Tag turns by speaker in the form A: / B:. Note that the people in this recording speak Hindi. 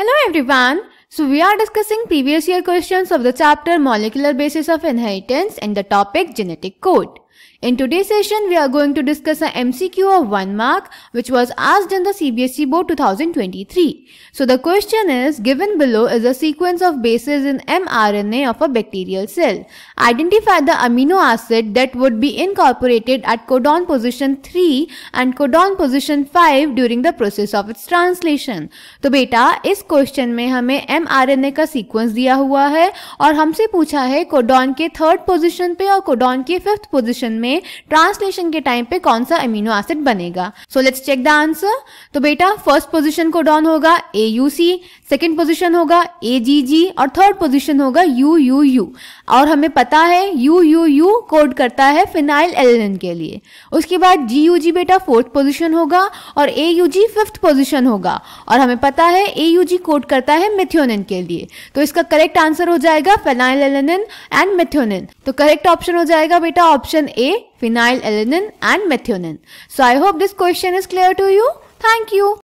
A: Hello everyone. So we are discussing previous year questions of the chapter Molecular Basis of Inheritance and the topic Genetic Code. In today's session, we are going to discuss an MCQ of one mark which was asked in the CBSE Board 2023. So the question is, given below is a sequence of bases in mRNA of a bacterial cell. Identify the amino acid that would be incorporated at codon position 3 and codon position 5 during the process of its translation. तो बेटा इस क्वेश्चन में हमें mRNA का सीक्वेंस दिया हुआ है और हमसे पूछा है कोडॉन के थर्ड पोजीशन पे और कोडॉन के फिफ्थ पोजीशन कंडीशन में ट्रांसलेशन के टाइम पे कौन सा अमीनो एसिड बनेगा so let's check the answer तो बेटा फर्स्ट पोजिशन को डॉन होगा A U C second position होगा ए जी जी और थर्ड पोजिशन होगा यू यू यू और हमें पता है यू यू यू कोड करता है फिनाइल एलिन के लिए उसके बाद जी यू जी बेटा फोर्थ पोजिशन होगा और A U G fifth position होगा और हमें पता है ए यू जी कोड करता है मिथ्योनिन के लिए तो इसका करेक्ट आंसर हो जाएगा फेनाइल एलिन एंड मिथ्योनिन तो करेक्ट ऑप्शन हो जाएगा बेटा option A, phenylalanine and methionine. So I hope this question is clear to you. Thank you.